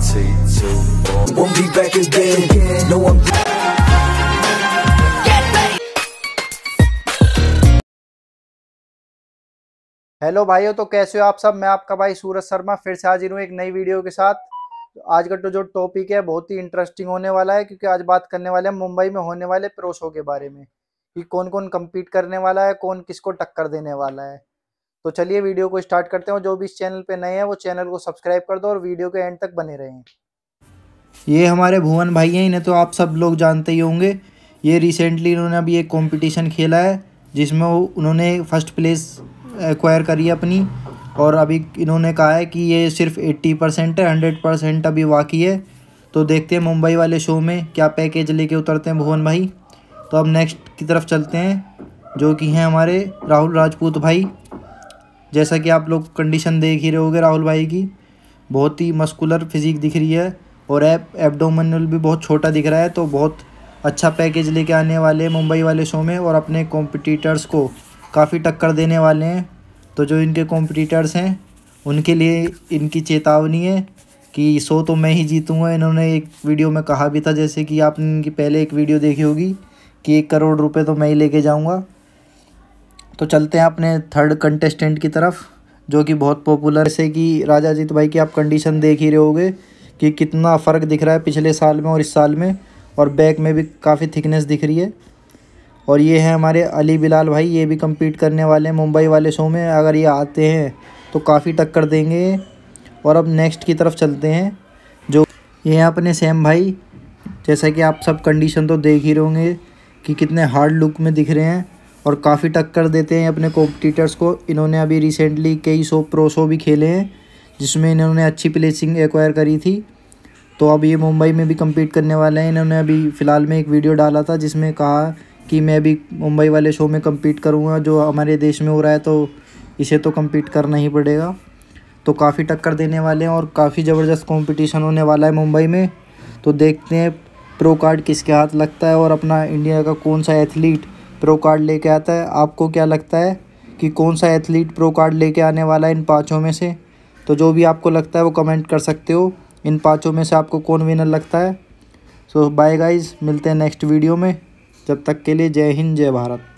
T2. Won't be back again. No, I'm. Hello भाइयों तो कैसे हो आप सब मैं आपका भाई सूरज शर्मा फिर से हाजिर हूँ एक नई वीडियो के साथ तो आज का तो जो टॉपिक है बहुत ही इंटरेस्टिंग होने वाला है क्योंकि आज बात करने वाले हैं मुंबई में होने वाले प्रो के बारे में कि कौन कौन कम्पीट करने वाला है कौन किसको टक्कर देने वाला है तो चलिए वीडियो को स्टार्ट करते हैं जो भी इस चैनल पे नए हैं वो चैनल को सब्सक्राइब कर दो और वीडियो के एंड तक बने रहें ये हमारे भुवन भाई हैं इन्हें तो आप सब लोग जानते ही होंगे ये रिसेंटली इन्होंने अभी एक कॉम्पिटिशन खेला है जिसमें वो उन्होंने फर्स्ट प्लेस एक्वायर करी है अपनी और अभी इन्होंने कहा है कि ये सिर्फ एट्टी परसेंट है हंड्रेड परसेंट अभी बाकी है तो देखते हैं मुंबई वाले शो में क्या पैकेज लेके उतरते हैं भुवन भाई तो अब नेक्स्ट की तरफ चलते हैं जो कि हैं हमारे राहुल राजपूत भाई जैसा कि आप लोग कंडीशन देख ही रहे होगे राहुल भाई की बहुत ही मस्कुलर फिजिक दिख रही है और एप एबडोमल भी बहुत छोटा दिख रहा है तो बहुत अच्छा पैकेज लेके आने वाले मुंबई वाले शो में और अपने कॉम्पिटिटर्स को काफ़ी टक्कर देने वाले हैं तो जो इनके कॉम्पिटिटर्स हैं उनके लिए इनकी चेतावनी है कि शो तो मैं ही जीतूँगा इन्होंने एक वीडियो में कहा भी था जैसे कि आपने इनकी पहले एक वीडियो देखी होगी कि एक करोड़ रुपए तो मैं ही लेके जाऊंगा तो चलते हैं अपने थर्ड कंटेस्टेंट की तरफ जो कि बहुत पॉपुलर से कि राजा जीत भाई की आप कंडीशन देख ही रहोगे कि कितना फ़र्क दिख रहा है पिछले साल में और इस साल में और बैक में भी काफ़ी थिकनेस दिख रही है और ये हैं हमारे अली बिलाल भाई ये भी कम्पीट करने वाले हैं मुंबई वाले शो में अगर ये आते हैं तो काफ़ी टक्कर देंगे और अब नेक्स्ट की तरफ चलते हैं जो ये हैं अपने सेम भाई जैसा कि आप सब कंडीशन तो देख ही रहोगे कि कितने हार्ड लुक में दिख रहे हैं और काफ़ी टक्कर देते हैं अपने कॉम्पिटिटर्स को इन्होंने अभी रिसेंटली कई सौ प्रो शो भी खेले हैं जिसमें इन्होंने अच्छी प्लेसिंग एक्वायर करी थी तो अब ये मुंबई में भी कम्पीट करने वाले हैं इन्होंने अभी फ़िलहाल में एक वीडियो डाला था जिसमें कहा कि मैं भी मुंबई वाले शो में कम्पीट करूँगा जो हमारे देश में हो रहा है तो इसे तो कम्पीट करना ही पड़ेगा तो काफ़ी टक्कर देने वाले हैं और काफ़ी ज़बरदस्त कंपटीशन होने वाला है मुंबई में तो देखते हैं प्रो कार्ड किसके हाथ लगता है और अपना इंडिया का कौन सा एथलीट प्रो कार्ड लेके आता है आपको क्या लगता है कि कौन सा एथलीट प्रो कार्ड लेके आने वाला है इन पाँचों में से तो जो भी आपको लगता है वो कमेंट कर सकते हो इन पाँचों में से आपको कौन विनर लगता है सो बाय गाइज मिलते हैं नेक्स्ट वीडियो में जब तक के लिए जय हिंद जय भारत